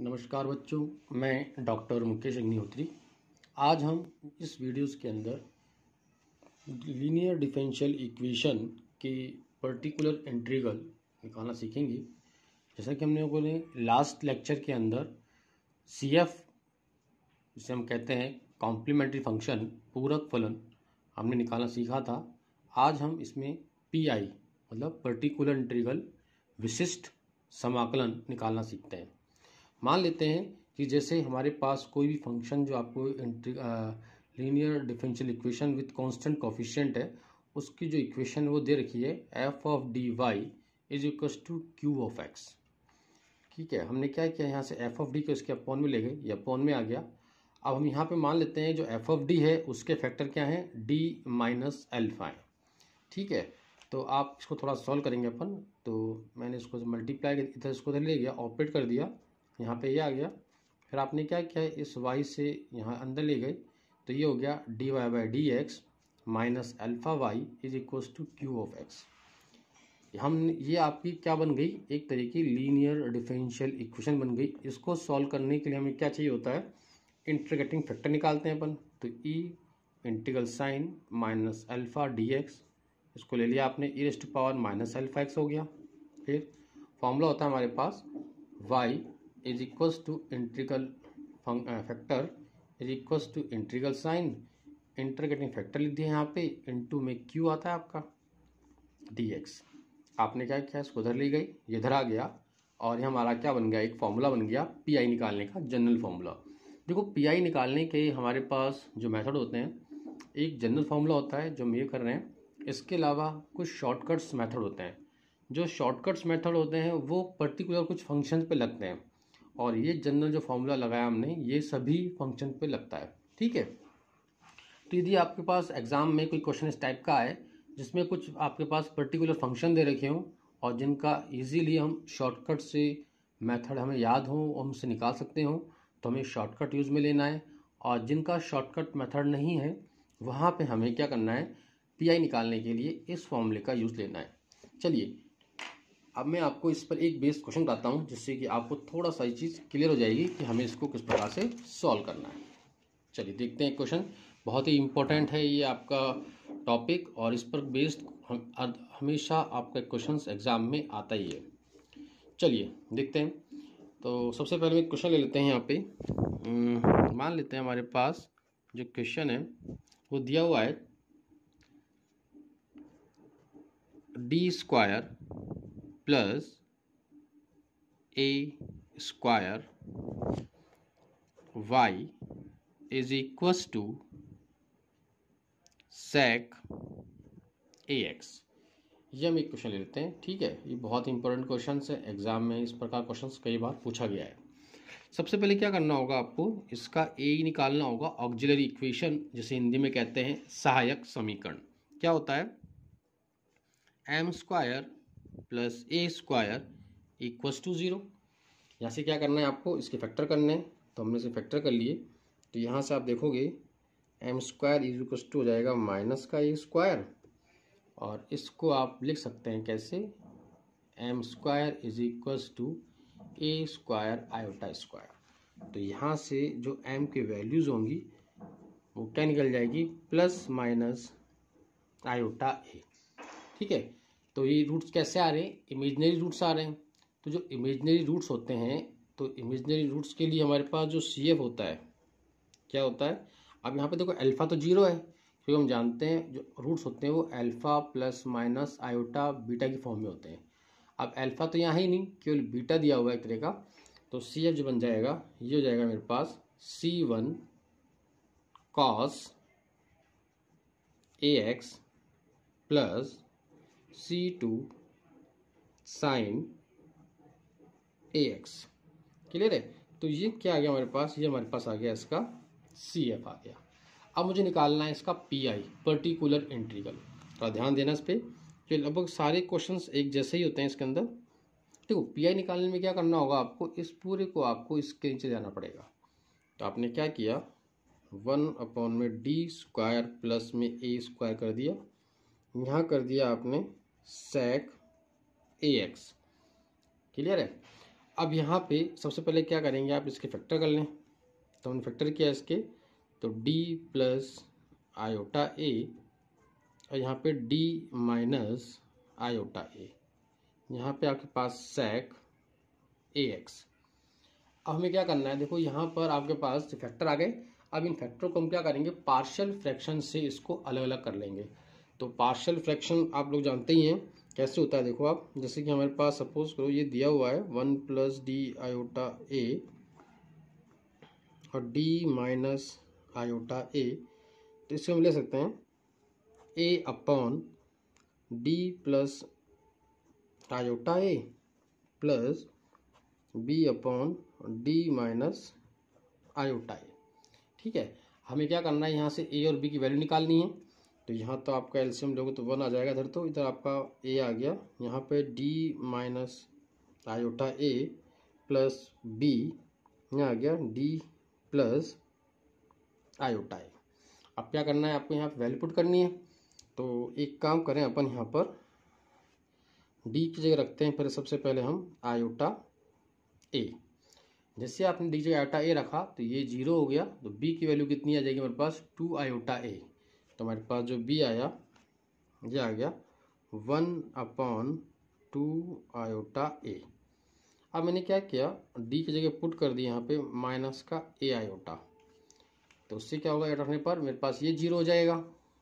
नमस्कार बच्चों मैं डॉक्टर मुकेश अग्निहोत्री आज हम इस वीडियोस के अंदर लीनियर डिफरेंशियल इक्वेशन की पर्टिकुलर इंटीग्रल निकालना सीखेंगे जैसा कि हम लोगों ने लास्ट लेक्चर के अंदर सी एफ जिसे हम कहते हैं कॉम्प्लीमेंट्री फंक्शन पूरक फलन हमने निकालना सीखा था आज हम इसमें पी आई मतलब पर्टिकुलर इंट्रीगल विशिष्ट समाकलन निकालना सीखते हैं मान लेते हैं कि जैसे हमारे पास कोई भी फंक्शन जो आपको linear differential equation with constant coefficient है उसकी जो इक्वेशन वो दे रखी है F of D Y is equal to Q of X ठीक है हमने क्या किया यहाँ से एफ ऑफ डी को इसके अपॉन में ले गए या अपॉन में आ गया अब हम यहाँ पे मान लेते हैं जो एफ ऑफ डी है उसके फैक्टर क्या हैं डी माइनस एल्फा है ठीक है तो आप इसको थोड़ा सॉल्व करेंगे अपन तो मैंने इसको मल्टीप्लाई इधर इसको ले गया ऑपरेट कर दिया यहाँ पे ये आ गया फिर आपने क्या किया इस वाई से यहाँ अंदर ले गए तो ये हो गया D Y by D X minus alpha Y is equal to Q of X हम ये आपकी क्या बन गई एक तरह की लीनियर डिफरेंशियल इक्वेशन बन गई इसको सॉल्व करने के लिए हमें क्या चाहिए होता है इंट्रीगेटिंग फैक्टर निकालते हैं अपन तो e integral sign minus alpha D X इसको ले लिया आपने e raised power minus alpha X हो गया फिर फॉर्मूला होता है हमारे पास Y is equals to integral factor is equals to integral sign integrating factor लिख दिया यहाँ पे इंटू में क्यू आता है आपका डी एक्स आपने क्या किया इसको उधर ली गई इधर आ गया और ये हमारा क्या बन गया एक फॉर्मूला बन गया पी आई निकालने का जनरल फार्मूला देखो पी आई निकालने के हमारे पास जो मेथड होते हैं एक जनरल फार्मूला होता है जो हम ये कर रहे हैं इसके अलावा कुछ शॉर्टकट्स मैथड होते हैं जो शॉर्टकट्स मैथड होते हैं वो पर्टिकुलर कुछ फंक्शन पर लगते हैं और ये जनरल जो फॉर्मूला लगाया हमने ये सभी फंक्शन पे लगता है ठीक है तो यदि आपके पास एग्ज़ाम में कोई क्वेश्चन इस टाइप का है जिसमें कुछ आपके पास पर्टिकुलर फंक्शन दे रखे हों और जिनका इजीली हम शॉर्टकट से मेथड हमें याद हो और हमसे निकाल सकते हों तो हमें शॉर्टकट यूज़ में लेना है और जिनका शॉर्टकट मेथड नहीं है वहाँ पे हमें क्या करना है पीआई निकालने के लिए इस फॉर्मूले का यूज़ लेना है चलिए अब मैं आपको इस पर एक बेस्ड क्वेश्चन बताता हूँ जिससे कि आपको थोड़ा सा ये चीज़ क्लियर हो जाएगी कि हमें इसको किस प्रकार से सॉल्व करना है चलिए देखते हैं क्वेश्चन बहुत ही इम्पोर्टेंट है ये आपका टॉपिक और इस पर बेस्ड हम हमेशा आपका क्वेश्चन एग्ज़ाम में आता ही है चलिए देखते हैं तो सबसे पहले एक क्वेश्चन ले लेते हैं यहाँ पे मान लेते हैं हमारे पास जो क्वेश्चन है वो दिया हुआ है D square plus A square Y is equals to sec A x ये हम एक क्वेश्चन ले लेते हैं ठीक है ये बहुत इंपॉर्टेंट क्वेश्चन है एग्जाम में इस प्रकार क्वेश्चन कई बार पूछा गया है सबसे पहले क्या करना होगा आपको इसका ए निकालना होगा ऑक्जिलरी इक्वेशन जिसे हिंदी में कहते हैं सहायक समीकरण क्या होता है M square plus A square equals to zero यहाँ से क्या करना है आपको इसके फैक्टर करने हैं तो हमने इसे फैक्टर कर लिए तो यहाँ से आप देखोगे M square is equals to हो जाएगा माइनस का ए स्क्वायर और इसको आप लिख सकते हैं कैसे M square is equals to A square iota square तो यहाँ से जो एम के वैल्यूज़ होंगी वो क्या निकल जाएगी प्लस माइनस आयोटा ए ठीक है तो ये रूट्स कैसे आ रहे हैं इमेजनरी रूट्स आ रहे हैं तो जो इमेजनरी रूट्स होते हैं तो इमेजनरी रूट्स के लिए हमारे पास जो सी एफ होता है क्या होता है अब यहाँ पे देखो अल्फ़ा तो जीरो है क्योंकि हम जानते हैं जो रूट्स होते हैं वो alpha plus minus iota beta की फॉर्म में होते हैं अब अल्फ़ा तो यहाँ ही नहीं केवल बीटा दिया हुआ है एक तरह का तो सी एफ जो बन जाएगा ये हो जाएगा मेरे पास सी वन कॉस ए X plus C two sine ए एक्स क्लियर है तो ये क्या आ गया हमारे पास ये हमारे पास आ गया इसका सी एफ आ गया अब मुझे निकालना है इसका पी आई पर्टिकुलर इंटीग्रल थोड़ा ध्यान देना इस पर कि लगभग सारे क्वेश्चंस एक जैसे ही होते हैं इसके अंदर देखो पी आई निकालने में क्या करना होगा आपको इस पूरे को आपको इसके नीचे जाना पड़ेगा तो आपने क्या किया वन अपॉन में डी स्क्वायर प्लस में ए स्क्वायर कर दिया यहाँ कर दिया आपने sec ax एक्स क्लियर है अब यहाँ पे सबसे पहले क्या करेंगे आप इसके फैक्टर कर लें तो हमने फैक्टर किया इसके तो डी प्लस आयोटा ए और यहाँ पे डी माइनस आयोटा ए यहाँ पे आपके पास सेक ax एक्स अब हमें क्या करना है देखो यहाँ पर आपके पास फैक्टर आ गए अब इन फैक्टरों को हम क्या करेंगे पार्शियल फ्रैक्शन से इसको अलग अलग कर लेंगे तो पार्शल फ्रैक्शन आप लोग जानते ही हैं कैसे होता है देखो आप जैसे कि हमारे पास सपोज करो ये दिया हुआ है one plus D iota A और डी माइनस आयोटा ए तो इसको हम ले सकते हैं A upon D plus iota A plus B upon D minus iota A ठीक है हमें क्या करना है यहाँ से ए और बी की वैल्यू निकालनी है तो यहाँ तो आपका एल्शियम लोगे तो वन आ जाएगा इधर तो इधर आपका ए आ गया यहाँ पे D minus iota A plus B यहाँ आ गया डी प्लस आयोटा ए अब क्या करना है आपको यहाँ वैल्यू पुट करनी है तो एक काम करें अपन यहाँ पर डी की जगह रखते हैं फिर सबसे पहले हम आयोटा ए जैसे आपने डी जगह आयोटा ए रखा तो ये जीरो हो गया तो बी की वैल्यू कितनी आ जाएगी मेरे पास टू आयोटा ए तो हमारे पास जो बी आया ये आ गया one upon two iota A अब मैंने क्या किया डी की जगह पुट कर दिया यहाँ पे माइनस का ए आयोटा तो उससे क्या होगा एड रखने पर मेरे पास ये जीरो हो जाएगा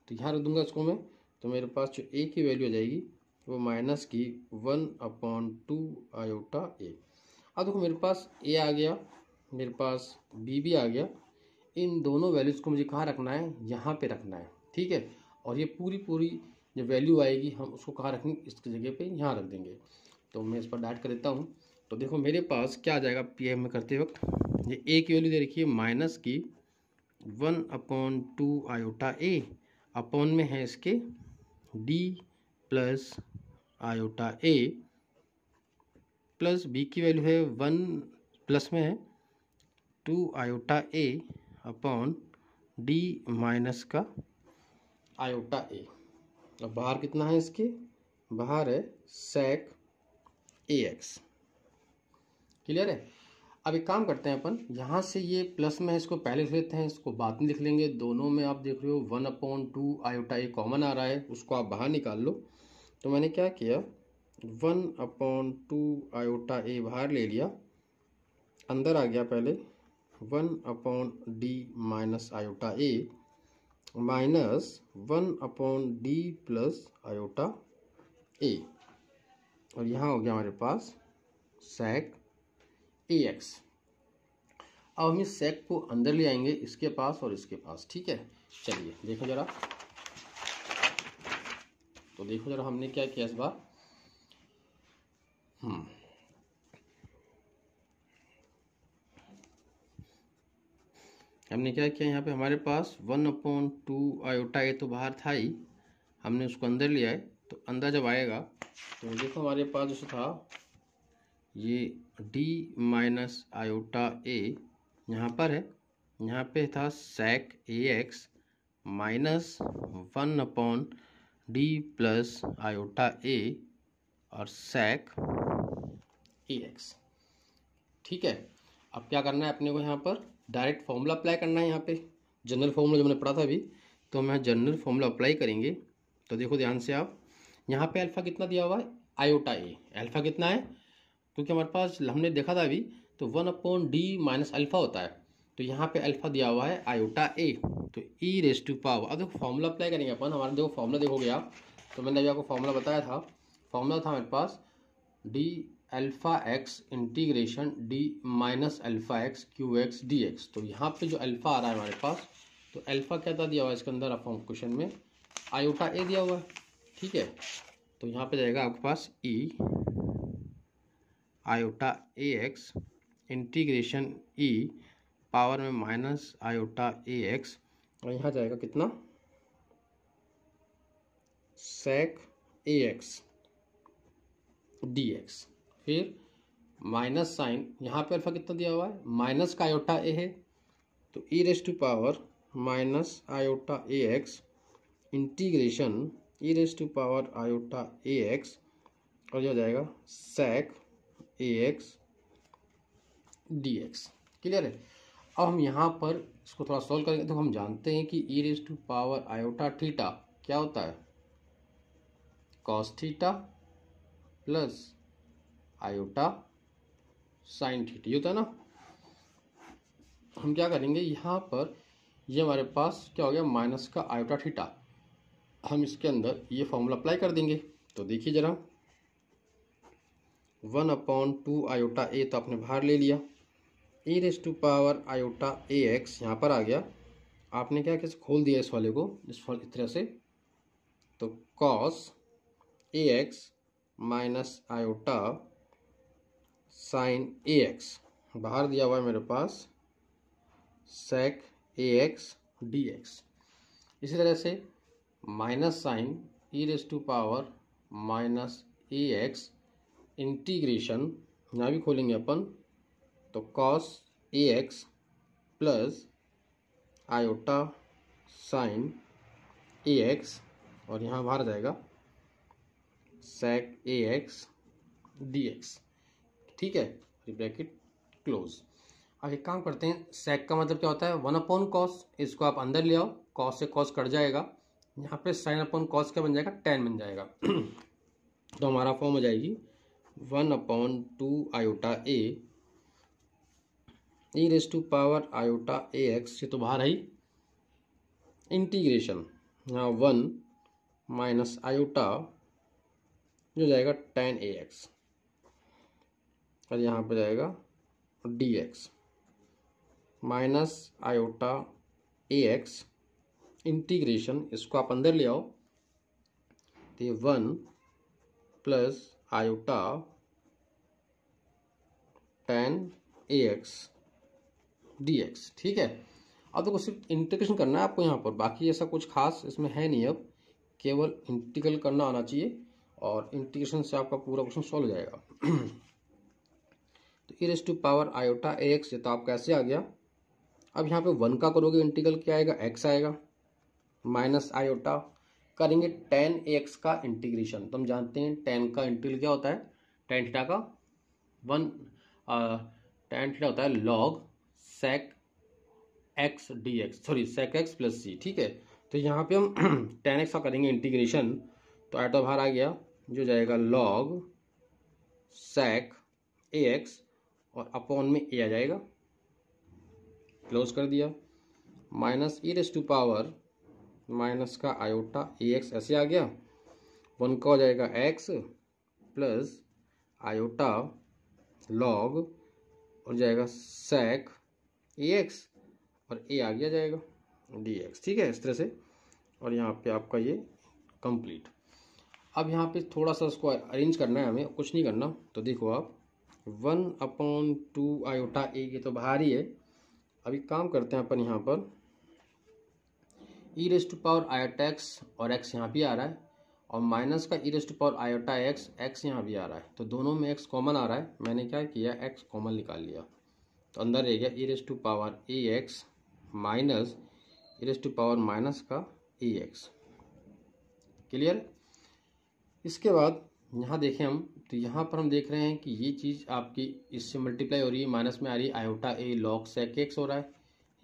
तो यहाँ रख दूंगा इसको मैं तो मेरे पास जो ए की वैल्यू आ जाएगी वो माइनस की one upon two iota A अब देखो मेरे पास ए आ गया मेरे पास बी भी आ गया इन दोनों वैल्यूज़ को मुझे कहाँ रखना है यहाँ पे रखना है ठीक है और ये पूरी पूरी जो वैल्यू आएगी हम उसको कहाँ रखेंगे इस जगह पे यहाँ रख देंगे तो मैं इस पर डाट कर देता हूँ तो देखो मेरे पास क्या आ जाएगा पी में करते वक्त ये ए की वैल्यू दे रखी है माइनस की one upon two iota A upon में है इसके D plus iota A plus B की वैल्यू है वन प्लस में है two iota A upon D minus का आयोटा ए अब बाहर कितना है इसके बाहर है सेक ए एक्स क्लियर है अब एक काम करते हैं अपन यहाँ से ये प्लस में इसको पहले लिख लेते हैं इसको बाद में लिख लेंगे दोनों में आप देख रहे हो one upon two iota A common आ रहा है उसको आप बाहर निकाल लो तो मैंने क्या किया one upon two iota A बाहर ले लिया अंदर आ गया पहले one upon D minus iota A minus one upon D plus iota A और यहाँ हो गया हमारे पास सेक ए एक्स अब हम इस सेक को अंदर ले आएंगे इसके पास और इसके पास ठीक है चलिए देखो ज़रा तो देखो ज़रा हमने क्या किया इस बार हम्म हमने क्या किया यहाँ पे हमारे पास one upon two iota A तो बाहर था ही हमने उसको अंदर लिया है तो अंदर जब आएगा तो देखो हमारे पास जो था ये डी माइनस आयोटा ए यहाँ पर है यहाँ पे था sec A X minus one upon D plus iota A और sec ए एक्स ठीक है अब क्या करना है अपने को यहाँ पर डायरेक्ट फॉर्मूला अप्लाई करना है यहाँ पे जनरल फॉर्मूला जो मैंने पढ़ा था अभी तो हम यहाँ जनरल फॉर्मूला अप्लाई करेंगे तो देखो ध्यान से आप यहाँ पे अल्फ़ा कितना दिया हुआ है आयोटा ए अल्फ़ा कितना है क्योंकि हमारे पास हमने देखा था अभी तो one upon D minus alpha होता है तो यहाँ पे अल्फ़ा दिया हुआ है आयोटा ए तो ई रेस टू पावर अब देखो फॉर्मूला अप्लाई करेंगे अपन हमारा देखो फॉर्मूला देखोगे आप तो मैंने अभी आपको फॉर्मूला बताया था फॉर्मूला था हमारे पास D alpha X integration D minus alpha X Q X D X तो यहाँ पे जो अल्फ़ा आ रहा है हमारे पास तो अल्फ़ा क्या था दिया हुआ है इसके अंदर आपको क्वेश्चन में आयोटा ए दिया हुआ है ठीक है तो यहाँ पे जाएगा आपके पास ई आयोटा ए एक्स इंटीग्रेशन ई पावर में माइनस आयोटा ए एक्स और यहाँ जाएगा कितना सेक ए एक्स डी एक्स फिर माइनस साइन यहाँ पे अल्फा कितना दिया हुआ है माइनस का आयोटा ए है तो e raise to power minus iota A X integration e raise to power iota A x और यह हो जाएगा सेक ए एक्स डी एक्स क्लियर है अब हम यहाँ पर इसको थोड़ा सॉल्व करेंगे तो हम जानते हैं कि e raise to power iota theta क्या होता है cos theta plus iota sine theta ये होता तो है ना हम क्या करेंगे यहाँ पर ये हमारे पास क्या हो गया माइनस का आयोटा थीटा हम इसके अंदर ये फॉर्मूला अप्लाई कर देंगे तो देखिए जरा one upon two iota A तो आपने बाहर ले लिया A raise to power iota A X यहाँ पर आ गया आपने क्या कैसे खोल दिया इस वाले को इस फॉल इस तरह से तो कॉस ए एक्स माइनस आयोटा साइन ए एक्स बाहर दिया हुआ है मेरे पास सेक ए एक्स डी एक्स इसी तरह से minus sine e raise to power minus A X integration यहाँ भी खोलेंगे अपन तो कॉस ए एक्स प्लस आयोटा साइन ए एक्स और यहाँ बाहर जाएगा सेक ए एक्स डी एक्स ठीक है ब्रैकेट क्लोज अब एक काम करते हैं सेक का मतलब क्या होता है वन अपॉन कॉस इसको आप अंदर ले आओ कॉस से कॉस कट जाएगा यहाँ पे साइन अपॉन कॉस क्या बन जाएगा टेन बन जाएगा तो हमारा फॉर्म हो जाएगी one upon two iota A e raise to power iota A x ये तो बाहर आई इंटीग्रेशन यहाँ वन माइनस आयोटा जो जाएगा टेन ए एक्स और यहाँ पे जाएगा डी एक्स माइनस आयोटा ए एक्स इंटीग्रेशन इसको आप अंदर ले आओ तो ये one plus iota tan A X D X ठीक है अब देखो सिर्फ इंटीग्रेशन करना है आपको यहाँ पर बाकी ऐसा कुछ खास इसमें है नहीं अब केवल इंटीग्रल करना आना चाहिए और इंटीग्रेशन से आपका पूरा क्वेश्चन सॉल्व हो जाएगा e raise to power iota A x ये तो आप कैसे आ गया अब यहाँ पे वन का करोगे इंटीग्रल क्या आएगा एक्स आएगा माइनस आयोटा करेंगे टेन एक्स का इंटीग्रेशन तो हम जानते हैं टेन का इंटीग्रल क्या होता है टेन थीटा का वन टेन थीटा होता है log sec X D X sorry sec X plus C ठीक है तो यहाँ पे हम टेन एक्स का करेंगे इंटीग्रेशन तो आयोटा बाहर आ गया जो जाएगा लॉग सेक ए एक्स और अपॉन में ए आ जाएगा क्लोज कर दिया minus e raise to power minus का आयोटा ए एक्स ऐसे आ गया वन का हो जाएगा एक्स प्लस आयोटा लॉग और जाएगा सेक ए एक्स और ए आ गया जाएगा डी एक्स ठीक है इस तरह से और यहाँ पे आपका ये कंप्लीट अब यहाँ पे थोड़ा सा उसको अरेंज करना है हमें कुछ नहीं करना तो देखो आप one upon two iota A ये तो बाहर ही है अभी काम करते हैं अपन यहाँ पर e raised to power iota X और एक्स यहाँ भी आ रहा है और माइनस का e raised power iota X X यहाँ भी आ रहा है तो दोनों में एक्स कॉमन आ रहा है मैंने क्या किया एक्स कॉमन निकाल लिया तो अंदर रह गया e raised to power A X minus e raised to power minus का ए एक्स क्लियर इसके बाद यहाँ देखें हम तो यहाँ पर हम देख रहे हैं कि ये चीज़ आपकी इससे मल्टीप्लाई हो रही है माइनस में आ रही है आयोटा ए लॉक सेक एक्स हो रहा है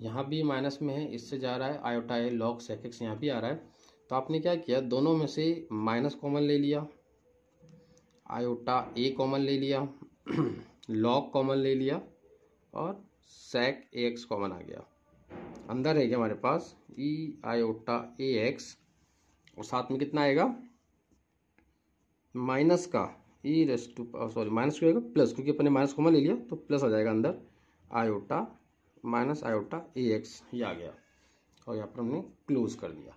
यहाँ भी माइनस में है इससे जा रहा है आयोटा ए लॉक सेक एक्स यहाँ भी आ रहा है तो आपने क्या किया दोनों में से माइनस कॉमन ले लिया आयोटा ए कॉमन ले लिया लॉक कॉमन ले लिया और सेक ए एक्स कॉमन आ गया अंदर है गया हमारे पास ई आयोटा ए एक्स और साथ में कितना आएगा माइनस का e raise to sorry minus क्यों आएगा प्लस क्योंकि अपने माइनस कॉमन ले लिया तो प्लस आ जाएगा अंदर आयोटा माइनस आयोटा ए एक्स ये आ गया और यहाँ पर हमने क्लोज कर दिया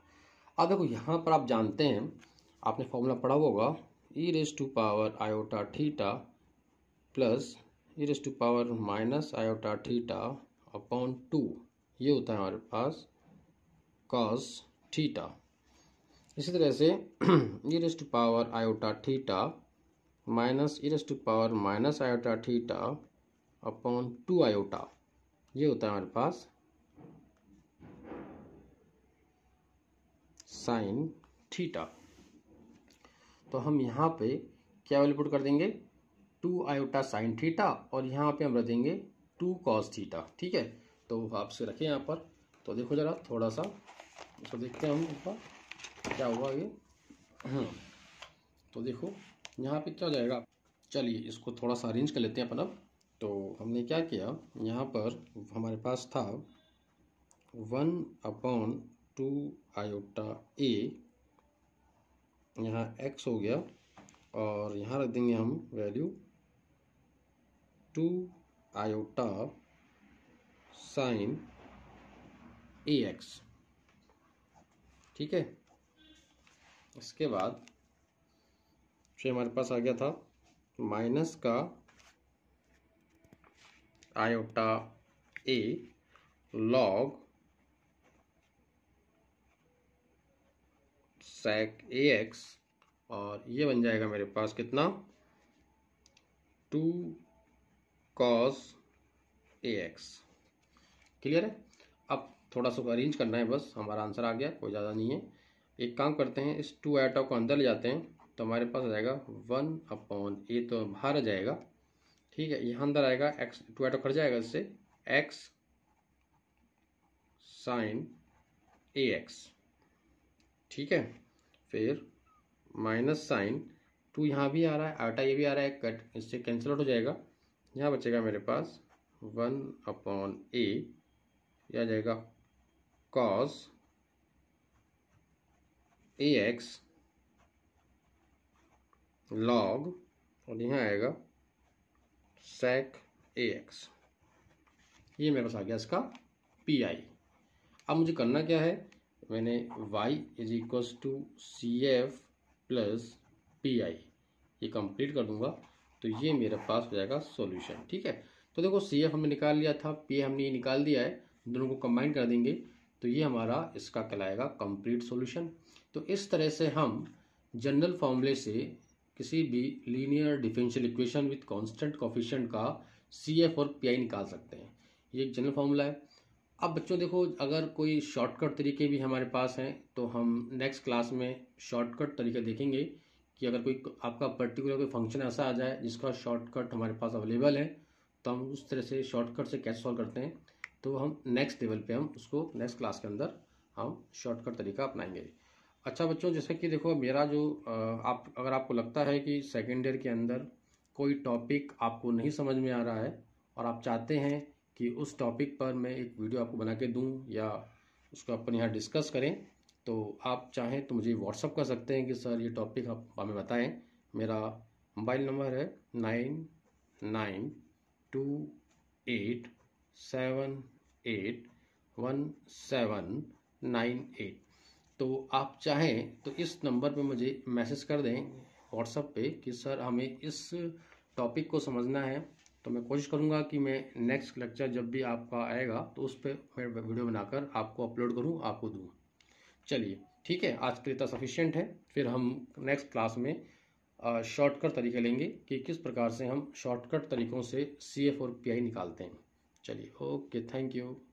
अब देखो यहाँ पर आप जानते हैं आपने फॉर्मूला पढ़ा होगा e raise to power iota theta plus e raise to power minus iota theta upon two ये होता है हमारे पास कॉस थीटा इसी तरह से e raise to power iota theta minus e to power minus iota theta upon two iota ये होता है हमारे पास साइन थीटा तो हम यहाँ पे क्या वैल्यू पुट कर देंगे टू आयोटा साइन थीटा और यहाँ पे हम रख देंगे टू कॉस थीटा ठीक है तो आपसे रखें यहाँ पर तो देखो ज़रा थोड़ा सा इसको देखते हैं हम एक क्या हुआ ये हम्म। तो देखो यहाँ पे क्या हो जाएगा चलिए इसको थोड़ा सा अरेंज कर लेते हैं अपन अब तो हमने क्या किया यहाँ पर हमारे पास था one upon two iota a यहाँ एक्स हो गया और यहाँ रख देंगे हम वैल्यू टू आयोटा साइन ए एक्स ठीक है इसके बाद फिर हमारे पास आ गया था माइनस का iota a log sec A x और ये बन जाएगा मेरे पास कितना टू कॉस ए एक्स क्लियर है अब थोड़ा सा अरेंज करना है बस हमारा आंसर आ गया कोई ज़्यादा नहीं है एक काम करते हैं इस टू आयोटा को अंदर ले जाते हैं तो हमारे पास आ जाएगा वन अपॉन ए तो बाहर आ जाएगा ठीक है यहाँ अंदर आएगा एक्स टू एटो कट जाएगा इससे एक्स साइन ए एक्स ठीक है फिर माइनस साइन टू यहाँ भी आ रहा है आटा ये भी आ रहा है कट इससे कैंसिल आउट हो जाएगा यहाँ बचेगा मेरे पास वन अपॉन ए आ जाएगा कॉस ए एक्स लॉग और यहाँ आएगा सेक ए एक्स ये मेरे पास आ गया इसका पी आई अब मुझे करना क्या है मैंने y is equals to C F plus P I ये कंप्लीट कर दूंगा तो ये मेरे पास हो जाएगा सॉल्यूशन ठीक है तो देखो सी एफ हमने निकाल लिया था पी हमने ये निकाल दिया है दोनों को कंबाइन कर देंगे तो ये हमारा इसका कहलाएगा कंप्लीट सॉल्यूशन तो इस तरह से हम जनरल फॉर्मूले से किसी भी linear differential equation with constant coefficient का सी एफ और पी आई निकाल सकते हैं ये एक जनरल फार्मूला है अब बच्चों देखो अगर कोई शॉर्टकट तरीके भी हमारे पास हैं तो हम नेक्स्ट क्लास में शॉर्टकट तरीके देखेंगे कि अगर कोई आपका पर्टिकुलर कोई फंक्शन ऐसा आ जाए जिसका शॉर्टकट हमारे पास अवेलेबल है तो हम उस तरह से शॉर्टकट से कैसे सॉल्व करते हैं तो हम नेक्स्ट लेवल पे हम उसको नेक्स्ट क्लास के अंदर हम शॉर्टकट तरीका अपनाएंगे अच्छा बच्चों जैसे कि देखो मेरा जो आप अगर आपको लगता है कि सेकेंड ईयर के अंदर कोई टॉपिक आपको नहीं समझ में आ रहा है और आप चाहते हैं कि उस टॉपिक पर मैं एक वीडियो आपको बना के दूँ या उसको अपन यहाँ डिस्कस करें तो आप चाहें तो मुझे व्हाट्सअप कर सकते हैं कि सर ये टॉपिक आप हमें बताएं मेरा मोबाइल नंबर है nine nine two eight seven eight one seven nine eight तो आप चाहें तो इस नंबर पे मुझे मैसेज कर दें व्हाट्सअप पे कि सर हमें इस टॉपिक को समझना है तो मैं कोशिश करूँगा कि मैं नेक्स्ट लेक्चर जब भी आपका आएगा तो उस पर मैं वीडियो बनाकर आपको अपलोड करूँ आपको दूँ चलिए ठीक है आज के लिए इतना सफिशियंट है फिर हम नेक्स्ट क्लास में शॉर्टकट तरीके लेंगे कि किस प्रकार से हम शॉर्टकट तरीक़ों से सी एफ और पी आई निकालते हैं चलिए ओके थैंक यू